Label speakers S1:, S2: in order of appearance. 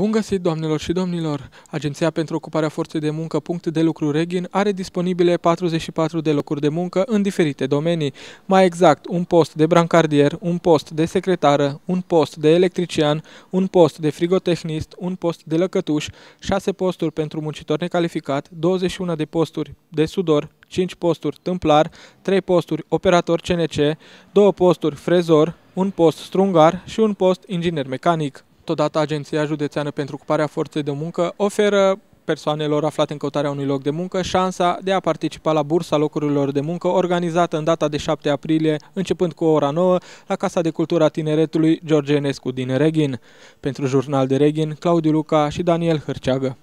S1: Bun găsit, doamnelor și domnilor! Agenția pentru Ocuparea Forței de Muncă Punct de Lucru Reghin are disponibile 44 de locuri de muncă în diferite domenii. Mai exact, un post de brancardier, un post de secretară, un post de electrician, un post de frigotehnist, un post de lăcătuș, 6 posturi pentru muncitor necalificat, 21 de posturi de sudor, 5 posturi tâmplar, 3 posturi operator CNC, 2 posturi frezor, un post strungar și un post inginer mecanic. Totodată, Agenția Județeană pentru Ocuparea Forței de Muncă oferă persoanelor aflate în căutarea unui loc de muncă șansa de a participa la bursa locurilor de muncă organizată în data de 7 aprilie, începând cu ora 9, la Casa de Cultura Tineretului George Enescu din Reghin. Pentru Jurnal de Reghin, Claudiu Luca și Daniel Hârceagă.